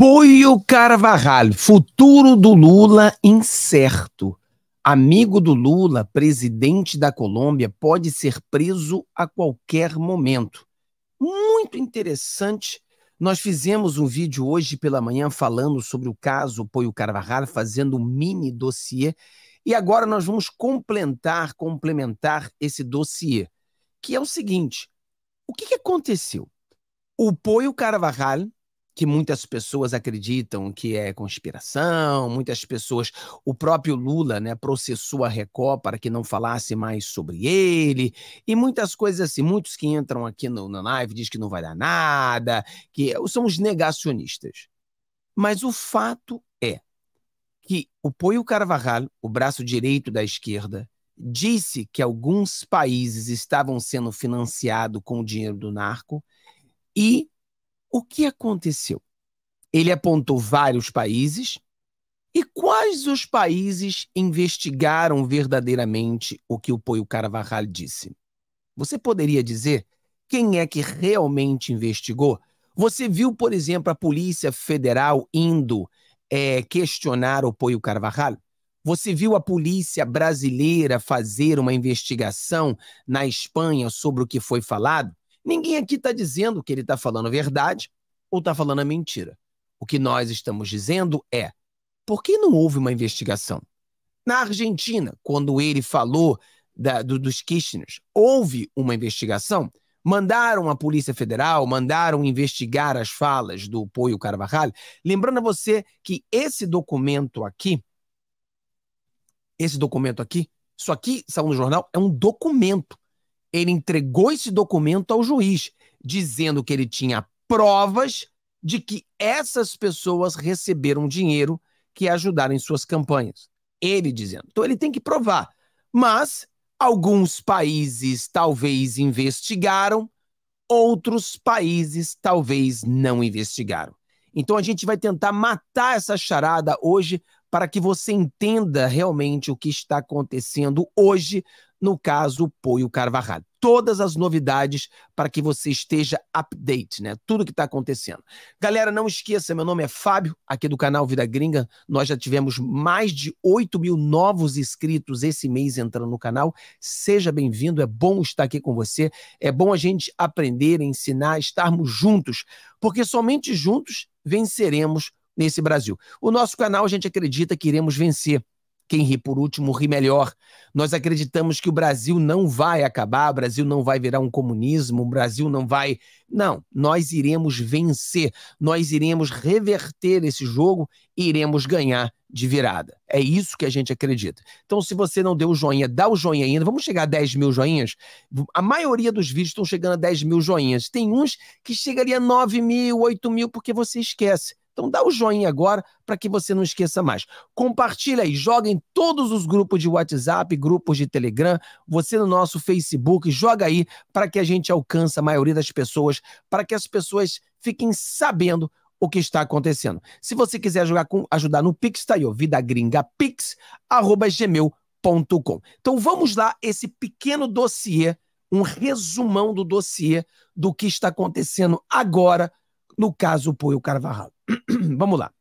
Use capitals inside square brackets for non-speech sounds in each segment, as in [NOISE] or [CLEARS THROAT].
Poio Carvajal, futuro do Lula incerto. Amigo do Lula, presidente da Colômbia, pode ser preso a qualquer momento. Muito interessante. Nós fizemos um vídeo hoje pela manhã falando sobre o caso Poio Carvajal, fazendo um mini dossiê. E agora nós vamos complementar, complementar esse dossiê, que é o seguinte: o que, que aconteceu? O Poio Carvajal que muitas pessoas acreditam que é conspiração, muitas pessoas. O próprio Lula né, processou a Record para que não falasse mais sobre ele, e muitas coisas assim. Muitos que entram aqui no, na live dizem que não vai dar nada, que são os negacionistas. Mas o fato é que o Poio Carvajal, o braço direito da esquerda, disse que alguns países estavam sendo financiados com o dinheiro do narco e o que aconteceu? Ele apontou vários países. E quais os países investigaram verdadeiramente o que o Poio Carvajal disse? Você poderia dizer quem é que realmente investigou? Você viu, por exemplo, a Polícia Federal indo é, questionar o Poio Carvajal? Você viu a polícia brasileira fazer uma investigação na Espanha sobre o que foi falado? Ninguém aqui está dizendo que ele está falando a verdade ou está falando a mentira. O que nós estamos dizendo é: por que não houve uma investigação? Na Argentina, quando ele falou da, do, dos Kirchner, houve uma investigação? Mandaram a Polícia Federal, mandaram investigar as falas do Poio Carvajal. Lembrando a você que esse documento aqui, esse documento aqui, isso aqui, saiu no jornal, é um documento ele entregou esse documento ao juiz, dizendo que ele tinha provas de que essas pessoas receberam dinheiro que ajudaram em suas campanhas. Ele dizendo. Então ele tem que provar. Mas alguns países talvez investigaram, outros países talvez não investigaram. Então a gente vai tentar matar essa charada hoje para que você entenda realmente o que está acontecendo hoje no caso Poio Carvajal. Todas as novidades para que você esteja update, né? Tudo que está acontecendo. Galera, não esqueça, meu nome é Fábio, aqui do canal Vida Gringa. Nós já tivemos mais de 8 mil novos inscritos esse mês entrando no canal. Seja bem-vindo, é bom estar aqui com você. É bom a gente aprender, ensinar, estarmos juntos, porque somente juntos venceremos nesse Brasil. O nosso canal, a gente acredita que iremos vencer quem ri por último ri melhor. Nós acreditamos que o Brasil não vai acabar, o Brasil não vai virar um comunismo, o Brasil não vai. Não, nós iremos vencer, nós iremos reverter esse jogo e iremos ganhar de virada. É isso que a gente acredita. Então, se você não deu o joinha, dá o joinha ainda. Vamos chegar a 10 mil joinhas? A maioria dos vídeos estão chegando a 10 mil joinhas. Tem uns que chegaria a 9 mil, 8 mil, porque você esquece. Então dá o joinha agora para que você não esqueça mais. Compartilha e joga em todos os grupos de WhatsApp, grupos de Telegram, você no nosso Facebook, joga aí para que a gente alcance a maioria das pessoas, para que as pessoas fiquem sabendo o que está acontecendo. Se você quiser com, ajudar no Pix, tá aí, ó, gmail.com. Então vamos lá, esse pequeno dossiê, um resumão do dossiê do que está acontecendo agora no caso Poio Carvajal. [CLEARS THROAT] Vamos lá.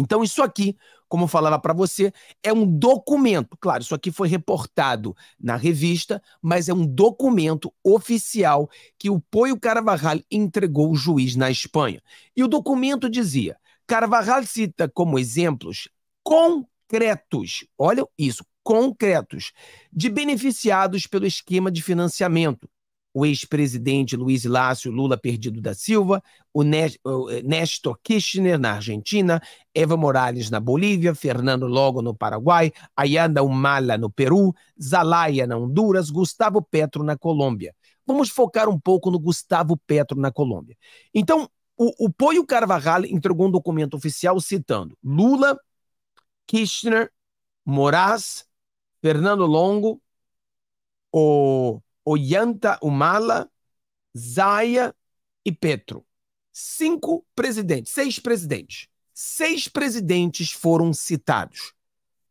Então, isso aqui, como eu falava para você, é um documento. Claro, isso aqui foi reportado na revista, mas é um documento oficial que o Poio Carvajal entregou ao juiz na Espanha. E o documento dizia: Carvajal cita como exemplos concretos, olha isso, concretos, de beneficiados pelo esquema de financiamento o ex-presidente Luiz Lácio Lula Perdido da Silva, o eh, Néstor Kirchner na Argentina, Eva Morales na Bolívia, Fernando Logo no Paraguai, Ayanda Humala no Peru, Zelaya na Honduras, Gustavo Petro na Colômbia. Vamos focar um pouco no Gustavo Petro na Colômbia. Então, o, o Poio Carvajal entregou um documento oficial citando Lula, Kirchner, Moraes, Fernando Longo, o Ollanta Humala, Zaia e Petro. Cinco presidentes, seis presidentes. Seis presidentes foram citados.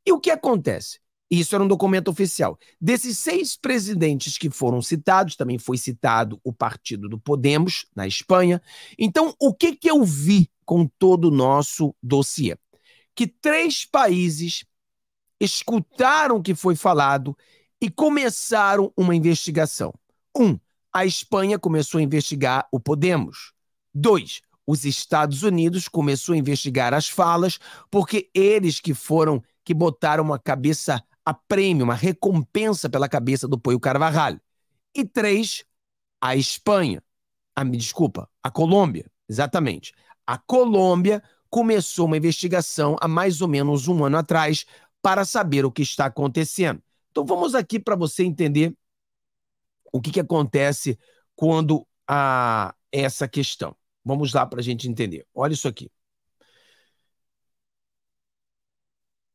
E o que acontece? Isso era um documento oficial. Desses seis presidentes que foram citados, também foi citado o partido do Podemos, na Espanha. Então, o que, que eu vi com todo o nosso dossiê? Que três países escutaram o que foi falado e começaram uma investigação. Um, a Espanha começou a investigar o Podemos. Dois, os Estados Unidos começou a investigar as falas, porque eles que foram que botaram uma cabeça a prêmio, uma recompensa pela cabeça do Poio Carvajal. E três, a Espanha, a, ah, me desculpa, a Colômbia, exatamente. A Colômbia começou uma investigação há mais ou menos um ano atrás para saber o que está acontecendo. Então vamos aqui para você entender o que, que acontece quando há essa questão. Vamos lá para a gente entender. Olha isso aqui.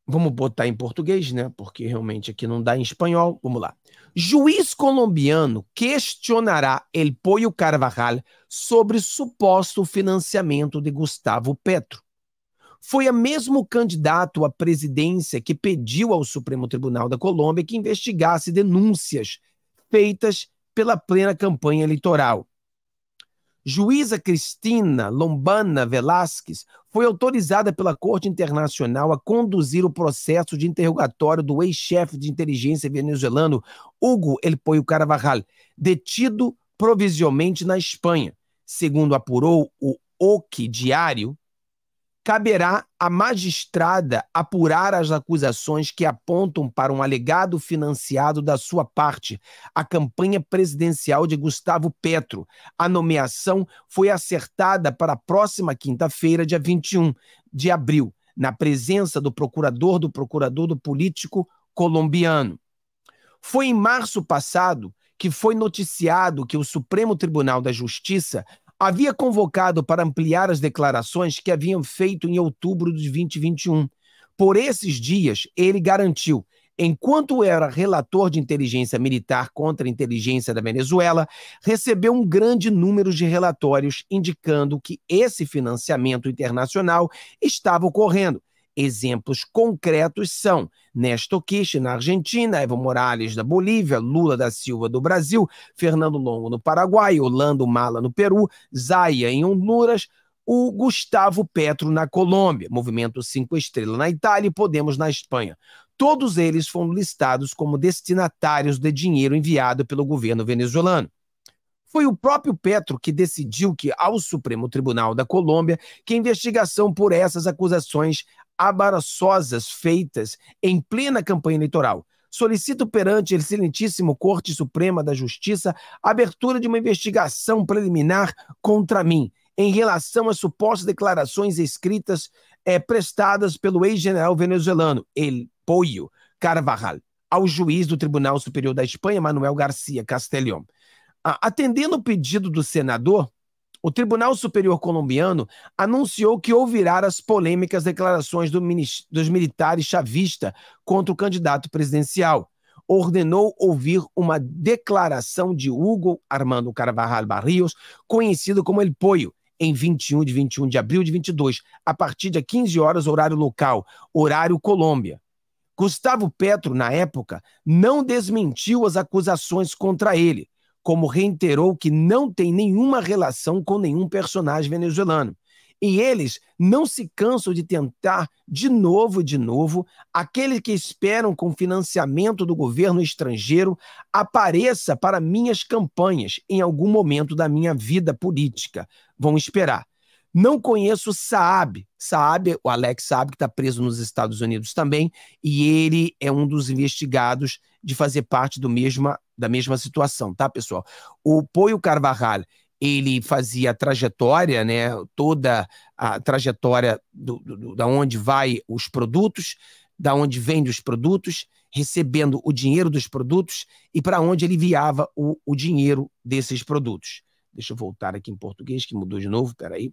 Vamos botar em português, né? Porque realmente aqui não dá em espanhol. Vamos lá. Juiz colombiano questionará El Pollo Carvajal sobre suposto financiamento de Gustavo Petro foi o mesmo candidato à presidência que pediu ao Supremo Tribunal da Colômbia que investigasse denúncias feitas pela plena campanha eleitoral. Juíza Cristina Lombana Velasquez foi autorizada pela Corte Internacional a conduzir o processo de interrogatório do ex-chefe de inteligência venezuelano Hugo El Poio Carvajal, detido provisionalmente na Espanha, segundo apurou o OC Diário, caberá à magistrada apurar as acusações que apontam para um alegado financiado da sua parte a campanha presidencial de Gustavo Petro. A nomeação foi acertada para a próxima quinta-feira, dia 21 de abril, na presença do procurador do procurador do político colombiano. Foi em março passado que foi noticiado que o Supremo Tribunal da Justiça havia convocado para ampliar as declarações que haviam feito em outubro de 2021. Por esses dias, ele garantiu, enquanto era relator de inteligência militar contra a inteligência da Venezuela, recebeu um grande número de relatórios indicando que esse financiamento internacional estava ocorrendo Exemplos concretos são Néstor Kirchner na Argentina, Evo Morales da Bolívia, Lula da Silva do Brasil, Fernando Longo no Paraguai, Orlando Mala no Peru, Zaia em Honduras, o Gustavo Petro na Colômbia, Movimento 5 Estrelas na Itália e Podemos na Espanha. Todos eles foram listados como destinatários de dinheiro enviado pelo governo venezuelano. Foi o próprio Petro que decidiu que, ao Supremo Tribunal da Colômbia, que a investigação por essas acusações abaraçosas feitas em plena campanha eleitoral solicito perante o excelentíssimo Corte Suprema da Justiça a abertura de uma investigação preliminar contra mim em relação às supostas declarações escritas é, prestadas pelo ex-general venezuelano El Pollo Carvajal ao juiz do Tribunal Superior da Espanha, Manuel Garcia Castellón. Atendendo o pedido do senador, o Tribunal Superior Colombiano anunciou que ouvirá as polêmicas declarações do, dos militares chavista contra o candidato presidencial. Ordenou ouvir uma declaração de Hugo Armando Carvajal Barrios, conhecido como El Poio, em 21 de 21 de abril de 22, a partir de 15 horas, horário local, horário Colômbia. Gustavo Petro, na época, não desmentiu as acusações contra ele como reiterou que não tem nenhuma relação com nenhum personagem venezuelano. E eles não se cansam de tentar de novo e de novo aquele que esperam com financiamento do governo estrangeiro apareça para minhas campanhas em algum momento da minha vida política. Vão esperar. Não conheço Saab. Saab, o Alex Saab, que está preso nos Estados Unidos também, e ele é um dos investigados de fazer parte do mesma, da mesma situação, tá, pessoal? O Poio Carvajal, ele fazia a trajetória, né, toda a trajetória do, do, da onde vai os produtos, da onde vende os produtos, recebendo o dinheiro dos produtos e para onde ele enviava o, o dinheiro desses produtos. Deixa eu voltar aqui em português, que mudou de novo, peraí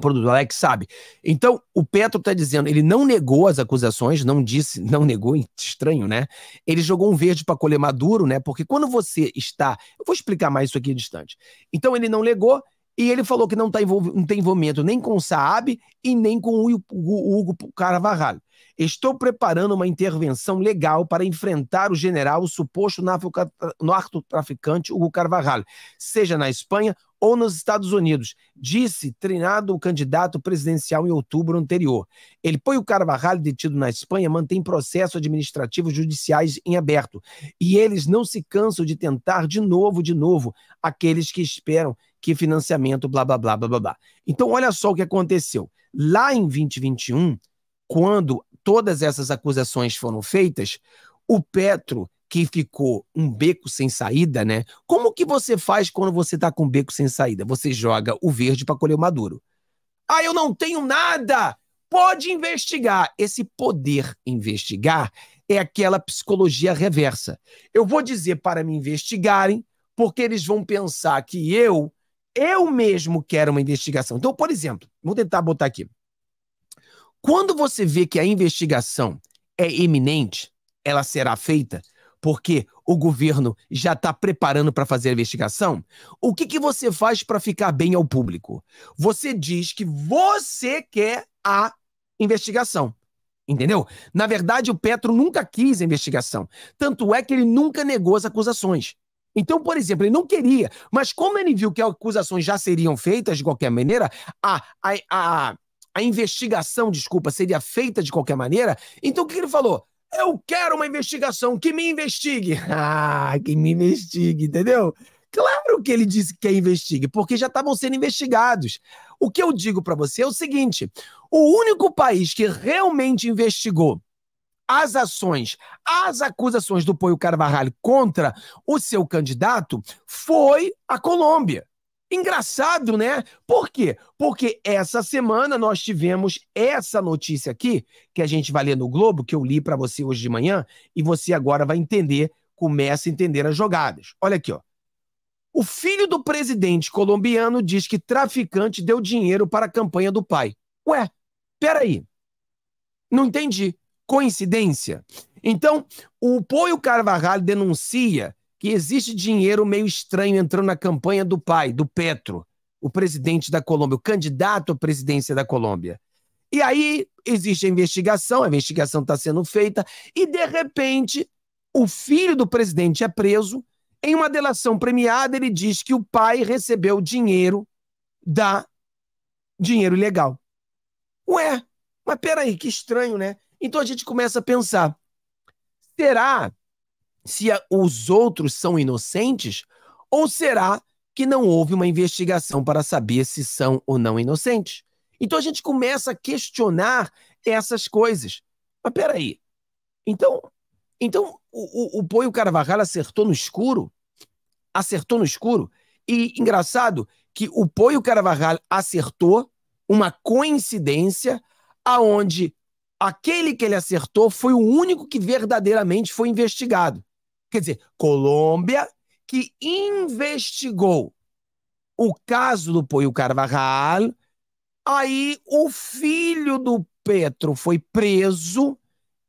produto. O Alex sabe. Então, o Petro está dizendo, ele não negou as acusações, não disse, [LAUGHS] não negou, estranho, né? Ele jogou um verde para colher maduro, né? Porque quando você está. Eu vou explicar mais isso aqui distante. Então, ele não negou. E ele falou que não, tá envolv... não tem envolvimento nem com o Saab e nem com o Hugo Carvalho. Estou preparando uma intervenção legal para enfrentar o general, o suposto narcotraficante Hugo Carvalho, seja na Espanha ou nos Estados Unidos, disse treinado o candidato presidencial em outubro anterior. Ele põe o Carvajal detido na Espanha, mantém processos administrativos judiciais em aberto. E eles não se cansam de tentar de novo, de novo, aqueles que esperam que financiamento, blá, blá, blá, blá, blá. blá. Então, olha só o que aconteceu. Lá em 2021, quando todas essas acusações foram feitas, o Petro que ficou um beco sem saída, né? Como que você faz quando você tá com um beco sem saída? Você joga o verde para colher o maduro. Ah, eu não tenho nada! Pode investigar. Esse poder investigar é aquela psicologia reversa. Eu vou dizer para me investigarem, porque eles vão pensar que eu, eu mesmo quero uma investigação. Então, por exemplo, vou tentar botar aqui. Quando você vê que a investigação é iminente, ela será feita, porque o governo já está preparando para fazer a investigação, o que, que você faz para ficar bem ao público? Você diz que você quer a investigação. Entendeu? Na verdade, o Petro nunca quis a investigação. Tanto é que ele nunca negou as acusações. Então, por exemplo, ele não queria, mas como ele viu que as acusações já seriam feitas de qualquer maneira, a, a, a, a investigação, desculpa, seria feita de qualquer maneira, então o que ele falou? Eu quero uma investigação, que me investigue. [LAUGHS] Ah, que me investigue, entendeu? Claro que ele disse que quer investigue, porque já estavam sendo investigados. O que eu digo para você é o seguinte: o único país que realmente investigou as ações, as acusações do Poio Carvalho contra o seu candidato foi a Colômbia. Engraçado, né? Por quê? Porque essa semana nós tivemos essa notícia aqui, que a gente vai ler no Globo, que eu li para você hoje de manhã, e você agora vai entender, começa a entender as jogadas. Olha aqui, ó. O filho do presidente colombiano diz que traficante deu dinheiro para a campanha do pai. Ué, peraí. Não entendi. Coincidência? Então, o Poio Carvajal denuncia que existe dinheiro meio estranho entrando na campanha do pai, do Petro, o presidente da Colômbia, o candidato à presidência da Colômbia. E aí existe a investigação, a investigação está sendo feita, e de repente o filho do presidente é preso. Em uma delação premiada, ele diz que o pai recebeu dinheiro da dinheiro ilegal. Ué, mas peraí, que estranho, né? Então a gente começa a pensar: será se a, os outros são inocentes ou será que não houve uma investigação para saber se são ou não inocentes? Então a gente começa a questionar essas coisas. Mas peraí, então, então o, o, o Poio Carvajal acertou no escuro? Acertou no escuro? E engraçado que o Poio Carvajal acertou uma coincidência aonde aquele que ele acertou foi o único que verdadeiramente foi investigado quer dizer, Colômbia, que investigou o caso do Poio Carvajal. Aí o filho do Petro foi preso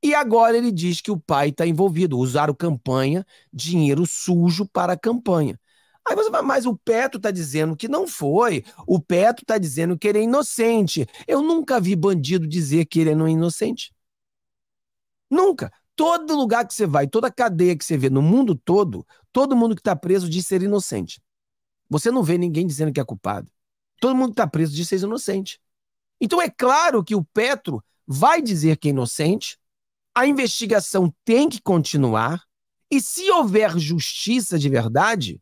e agora ele diz que o pai está envolvido. Usaram campanha, dinheiro sujo para a campanha. Aí você fala, mas o Petro está dizendo que não foi. O Petro está dizendo que ele é inocente. Eu nunca vi bandido dizer que ele é não inocente. Nunca todo lugar que você vai, toda cadeia que você vê no mundo todo, todo mundo que está preso diz ser inocente. Você não vê ninguém dizendo que é culpado. Todo mundo que está preso diz ser inocente. Então é claro que o Petro vai dizer que é inocente, a investigação tem que continuar, e se houver justiça de verdade,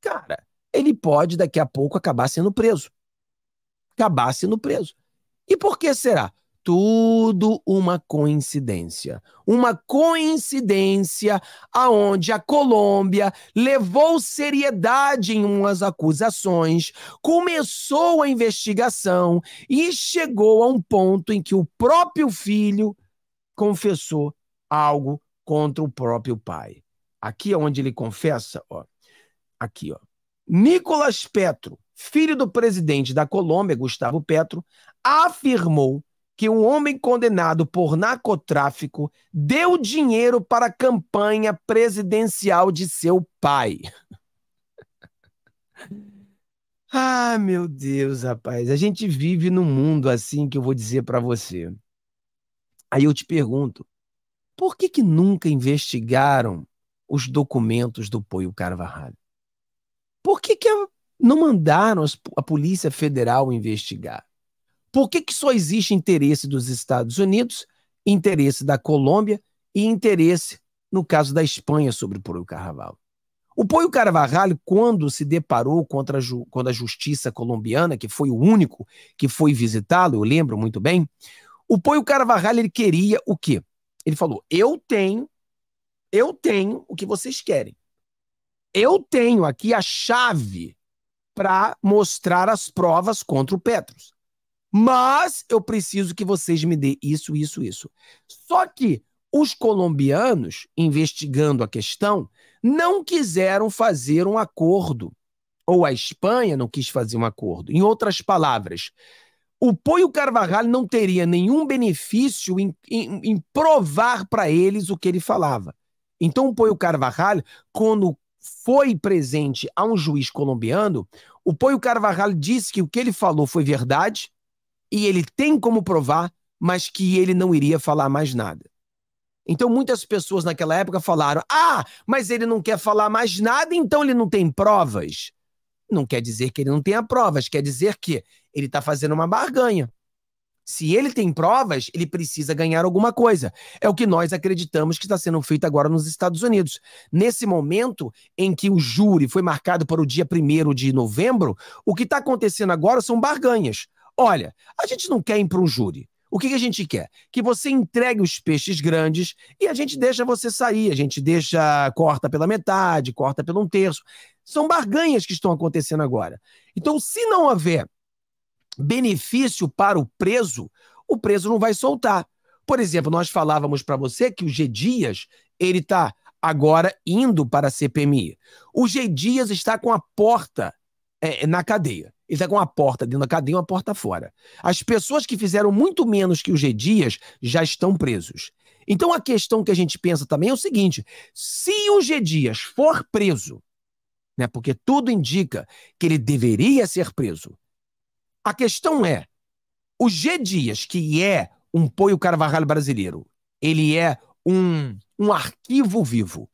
cara, ele pode daqui a pouco acabar sendo preso. Acabar sendo preso. E por que será? tudo uma coincidência. Uma coincidência aonde a Colômbia levou seriedade em umas acusações, começou a investigação e chegou a um ponto em que o próprio filho confessou algo contra o próprio pai. Aqui é onde ele confessa, ó. Aqui, ó. Nicolas Petro, filho do presidente da Colômbia, Gustavo Petro, afirmou que um homem condenado por narcotráfico deu dinheiro para a campanha presidencial de seu pai. [LAUGHS] ah, meu Deus, rapaz, a gente vive num mundo assim que eu vou dizer para você. Aí eu te pergunto, por que que nunca investigaram os documentos do Poio Carvajal? Por que que não mandaram a Polícia Federal investigar? Por que, que só existe interesse dos Estados Unidos, interesse da Colômbia e interesse, no caso da Espanha, sobre o Puro Carvalho? O Poio Carvalho, quando se deparou contra a a justiça colombiana, que foi o único que foi visitá-lo, eu lembro muito bem, o Poio Carvalho ele queria o quê? Ele falou: "Eu tenho eu tenho o que vocês querem. Eu tenho aqui a chave para mostrar as provas contra o Petros mas eu preciso que vocês me dê isso, isso, isso. Só que os colombianos, investigando a questão, não quiseram fazer um acordo. Ou a Espanha não quis fazer um acordo. Em outras palavras, o Poio Carvajal não teria nenhum benefício em, em, em provar para eles o que ele falava. Então, o Poio Carvajal, quando foi presente a um juiz colombiano, o Poio Carvajal disse que o que ele falou foi verdade, e ele tem como provar, mas que ele não iria falar mais nada. Então muitas pessoas naquela época falaram: "Ah, mas ele não quer falar mais nada, então ele não tem provas". Não quer dizer que ele não tenha provas, quer dizer que ele está fazendo uma barganha. Se ele tem provas, ele precisa ganhar alguma coisa. É o que nós acreditamos que está sendo feito agora nos Estados Unidos. Nesse momento em que o júri foi marcado para o dia 1 de novembro, o que está acontecendo agora são barganhas. Olha, a gente não quer ir para um júri. O que, que, a gente quer? Que você entregue os peixes grandes e a gente deixa você sair, a gente deixa, corta pela metade, corta pelo um terço. São barganhas que estão acontecendo agora. Então, se não houver benefício para o preso, o preso não vai soltar. Por exemplo, nós falávamos para você que o G. Dias, ele está agora indo para a CPMI. O G. Dias está com a porta é, na cadeia. Ele está com uma porta dentro da cadeia e uma porta fora. As pessoas que fizeram muito menos que o G. Dias já estão presos. Então a questão que a gente pensa também é o seguinte: se o G. Dias for preso, né, porque tudo indica que ele deveria ser preso, a questão é: o G. Dias, que é um Poio Carvalho brasileiro, ele é um, um arquivo vivo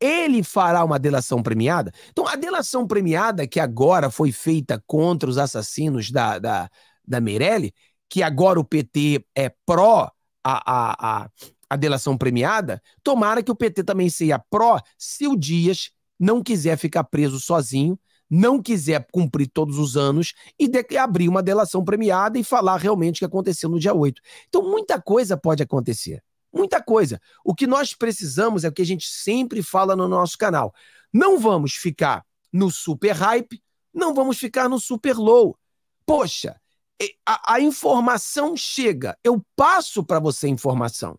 ele fará uma delação premiada? Então, a delação premiada que agora foi feita contra os assassinos da, da, da Meirelli, que agora o PT é pró a, a, a, a delação premiada, tomara que o PT também seja pró se o Dias não quiser ficar preso sozinho, não quiser cumprir todos os anos e de, abrir uma delação premiada e falar realmente o que aconteceu no dia 8. Então, muita coisa pode acontecer muita coisa. O que nós precisamos é o que a gente sempre fala no nosso canal. Não vamos ficar no super hype, não vamos ficar no super low. Poxa, a, a informação chega, eu passo para você informação.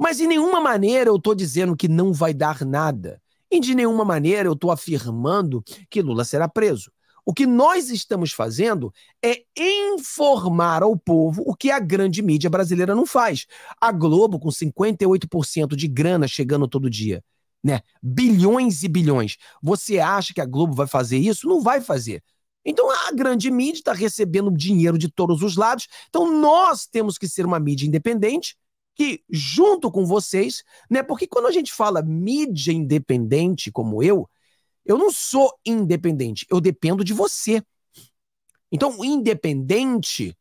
Mas de nenhuma maneira eu estou dizendo que não vai dar nada. E de nenhuma maneira eu estou afirmando que Lula será preso. O que nós estamos fazendo é informar ao povo o que a grande mídia brasileira não faz. A Globo, com 58% de grana chegando todo dia, né? Bilhões e bilhões. Você acha que a Globo vai fazer isso? Não vai fazer. Então a grande mídia está recebendo dinheiro de todos os lados. Então nós temos que ser uma mídia independente que, junto com vocês, né? Porque quando a gente fala mídia independente, como eu, eu não sou independente, eu dependo de você. Então, o independente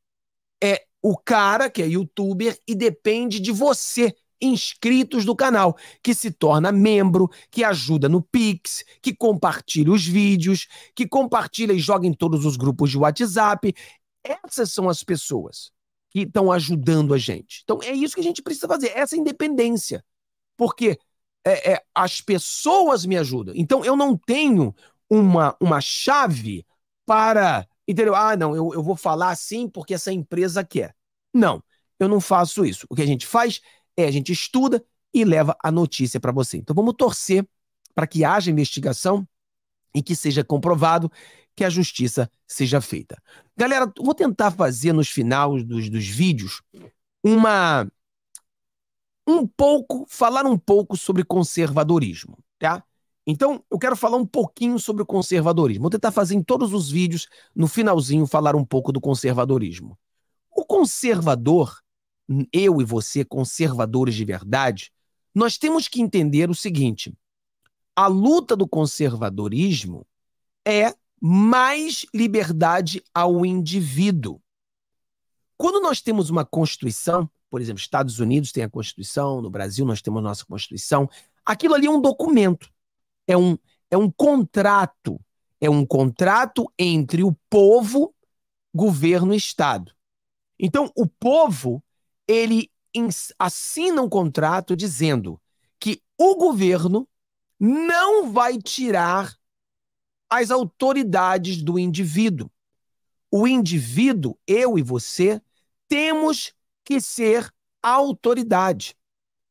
é o cara que é youtuber e depende de você, inscritos do canal, que se torna membro, que ajuda no Pix, que compartilha os vídeos, que compartilha e joga em todos os grupos de WhatsApp. Essas são as pessoas que estão ajudando a gente. Então, é isso que a gente precisa fazer, essa independência. Porque é, é, as pessoas me ajudam. Então eu não tenho uma, uma chave para. Entendeu? Ah, não, eu, eu vou falar assim porque essa empresa quer. Não, eu não faço isso. O que a gente faz é a gente estuda e leva a notícia para você. Então vamos torcer para que haja investigação e que seja comprovado que a justiça seja feita. Galera, vou tentar fazer nos finais dos, dos vídeos uma um pouco, falar um pouco sobre conservadorismo, tá? Então, eu quero falar um pouquinho sobre o conservadorismo. Vou tentar fazer em todos os vídeos, no finalzinho, falar um pouco do conservadorismo. O conservador, eu e você, conservadores de verdade, nós temos que entender o seguinte: a luta do conservadorismo é mais liberdade ao indivíduo. Quando nós temos uma Constituição, por exemplo, Estados Unidos tem a Constituição, no Brasil nós temos nossa Constituição. Aquilo ali é um documento, é um, é um contrato, é um contrato entre o povo, governo e Estado. Então, o povo, ele assina um contrato dizendo que o governo não vai tirar as autoridades do indivíduo. O indivíduo, eu e você, temos que ser autoridade.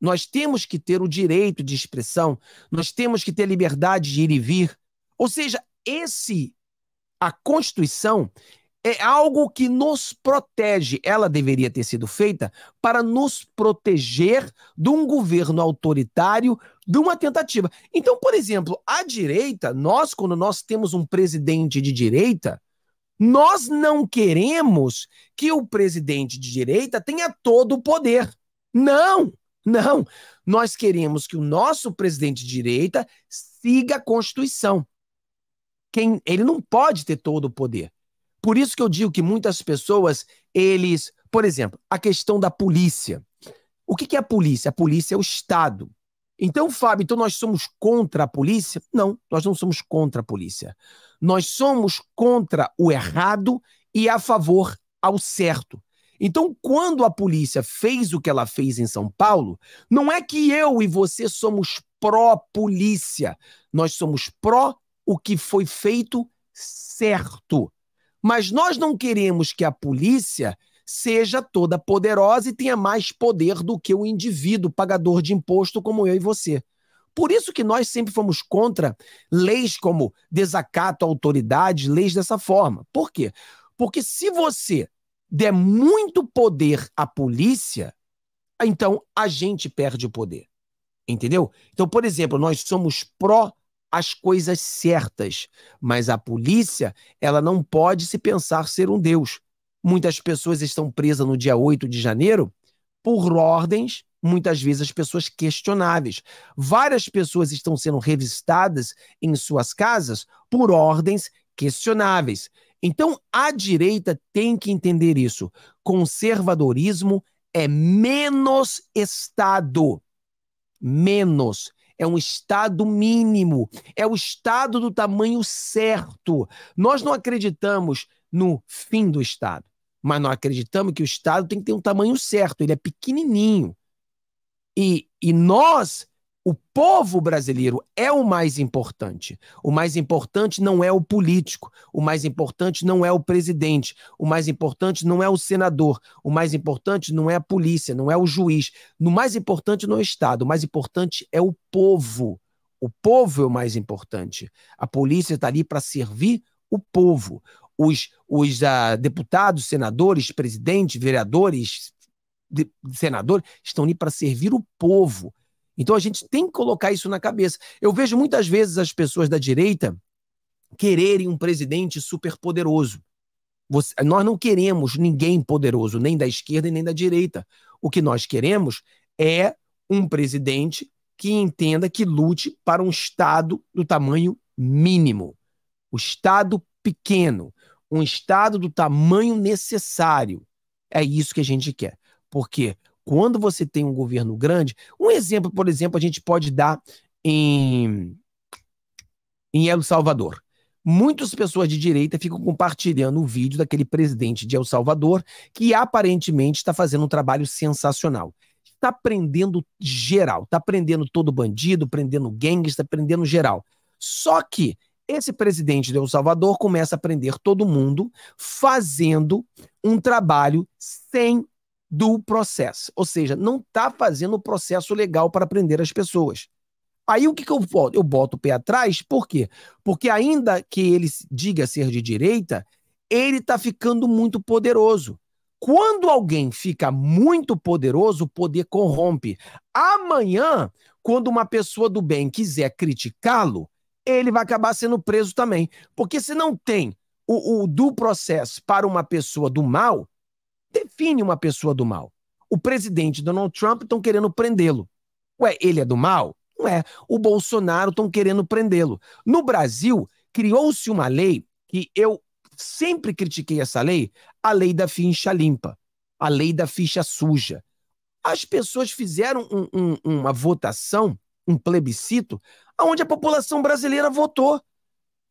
Nós temos que ter o direito de expressão, nós temos que ter liberdade de ir e vir. Ou seja, esse a Constituição é algo que nos protege. Ela deveria ter sido feita para nos proteger de um governo autoritário, de uma tentativa. Então, por exemplo, a direita, nós, quando nós temos um presidente de direita, nós não queremos que o presidente de direita tenha todo o poder. Não, não. Nós queremos que o nosso presidente de direita siga a Constituição. Quem, ele não pode ter todo o poder. Por isso que eu digo que muitas pessoas, eles. Por exemplo, a questão da polícia. O que, que é a polícia? A polícia é o Estado. Então, Fábio, então nós somos contra a polícia? Não, nós não somos contra a polícia. Nós somos contra o errado e a favor ao certo. Então, quando a polícia fez o que ela fez em São Paulo, não é que eu e você somos pró-polícia. Nós somos pró o que foi feito certo. Mas nós não queremos que a polícia seja toda poderosa e tenha mais poder do que o indivíduo pagador de imposto como eu e você. Por isso que nós sempre fomos contra leis como desacato à autoridade, leis dessa forma. Por quê? Porque se você der muito poder à polícia, então a gente perde o poder. Entendeu? Então, por exemplo, nós somos pró as coisas certas, mas a polícia, ela não pode se pensar ser um deus. Muitas pessoas estão presas no dia 8 de janeiro por ordens, muitas vezes as pessoas questionáveis. Várias pessoas estão sendo revistadas em suas casas por ordens questionáveis. Então, a direita tem que entender isso. Conservadorismo é menos Estado. Menos. É um Estado mínimo. É o Estado do tamanho certo. Nós não acreditamos no fim do Estado mas nós acreditamos que o Estado tem que ter um tamanho certo, ele é pequenininho. E, e nós, o povo brasileiro, é o mais importante. O mais importante não é o político, o mais importante não é o presidente, o mais importante não é o senador, o mais importante não é a polícia, não é o juiz. O mais importante não é o Estado, o mais importante é o povo. O povo é o mais importante. A polícia está ali para servir o povo os, os uh, deputados, senadores, presidentes, vereadores, senadores, estão ali para servir o povo. Então a gente tem que colocar isso na cabeça. Eu vejo muitas vezes as pessoas da direita quererem um presidente superpoderoso. nós não queremos ninguém poderoso, nem da esquerda e nem da direita. O que nós queremos é um presidente que entenda que lute para um Estado do tamanho mínimo. O Estado pequeno, um Estado do tamanho necessário. É isso que a gente quer. Porque quando você tem um governo grande, um exemplo, por exemplo, a gente pode dar em, em El Salvador. Muitas pessoas de direita ficam compartilhando o vídeo daquele presidente de El Salvador que aparentemente está fazendo um trabalho sensacional. Está prendendo geral, está prendendo todo bandido, prendendo gangues, está prendendo geral. Só que esse presidente de El Salvador começa a prender todo mundo fazendo um trabalho sem do processo, ou seja, não está fazendo o processo legal para prender as pessoas. Aí o que, que eu boto? Eu boto o pé atrás, por quê? Porque ainda que ele diga ser de direita, ele está ficando muito poderoso. Quando alguém fica muito poderoso, o poder corrompe. Amanhã, quando uma pessoa do bem quiser criticá-lo, ele vai acabar sendo preso também. Porque se não tem o, o do processo para uma pessoa do mal, define uma pessoa do mal. O presidente Donald Trump estão querendo prendê-lo. Ué, ele é do mal? Não é. O Bolsonaro estão querendo prendê-lo. No Brasil, criou-se uma lei que eu sempre critiquei essa lei, a lei da ficha limpa, a lei da ficha suja. As pessoas fizeram um, um, uma votação, um plebiscito, onde a população brasileira votou.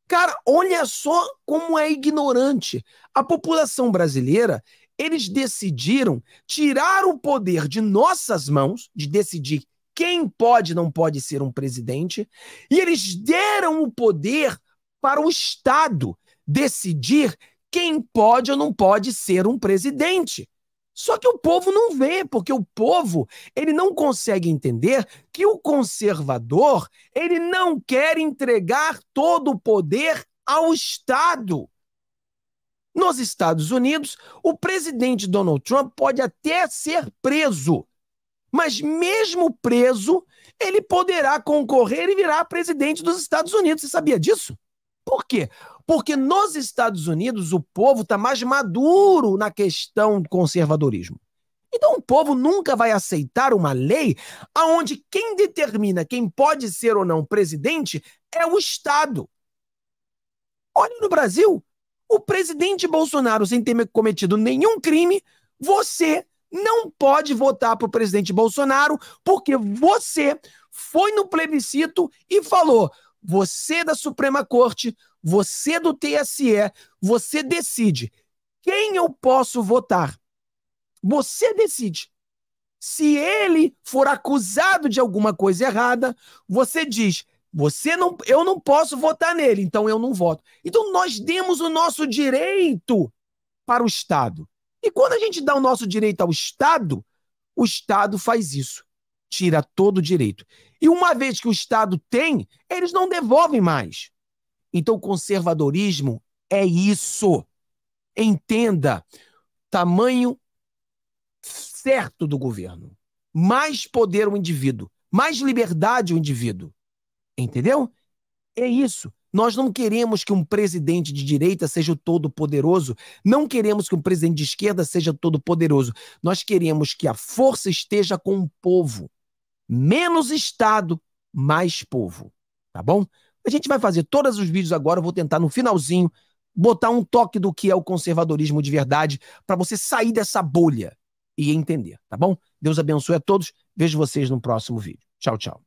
Cara, olha só como é ignorante. A população brasileira, eles decidiram tirar o poder de nossas mãos, de decidir quem pode e não pode ser um presidente, e eles deram o poder para o Estado decidir quem pode ou não pode ser um presidente. Só que o povo não vê, porque o povo, ele não consegue entender que o conservador, ele não quer entregar todo o poder ao Estado. Nos Estados Unidos, o presidente Donald Trump pode até ser preso, mas mesmo preso, ele poderá concorrer e virar presidente dos Estados Unidos. Você sabia disso? Por quê? Porque nos Estados Unidos o povo está mais maduro na questão do conservadorismo. Então o povo nunca vai aceitar uma lei aonde quem determina quem pode ser ou não presidente é o Estado. Olha no Brasil, o presidente Bolsonaro sem ter cometido nenhum crime, você não pode votar para o presidente Bolsonaro porque você foi no plebiscito e falou: você da Suprema Corte, você do TSE, você decide quem eu posso votar. Você decide. Se ele for acusado de alguma coisa errada, você diz: você não, eu não posso votar nele, então eu não voto. Então nós demos o nosso direito para o Estado. E quando a gente dá o nosso direito ao Estado, o Estado faz isso tira todo o direito. E uma vez que o Estado tem, eles não devolvem mais. Então, o conservadorismo é isso. Entenda tamanho certo do governo. Mais poder o indivíduo, mais liberdade o indivíduo. Entendeu? É isso. Nós não queremos que um presidente de direita seja o todo-poderoso, não queremos que um presidente de esquerda seja todo-poderoso. Nós queremos que a força esteja com o povo menos Estado, mais povo. Tá bom? A gente vai fazer todos os vídeos agora, eu vou tentar no finalzinho botar um toque do que é o conservadorismo de verdade para você sair dessa bolha e entender, tá bom? Deus abençoe a todos. Vejo vocês no próximo vídeo. Tchau, tchau.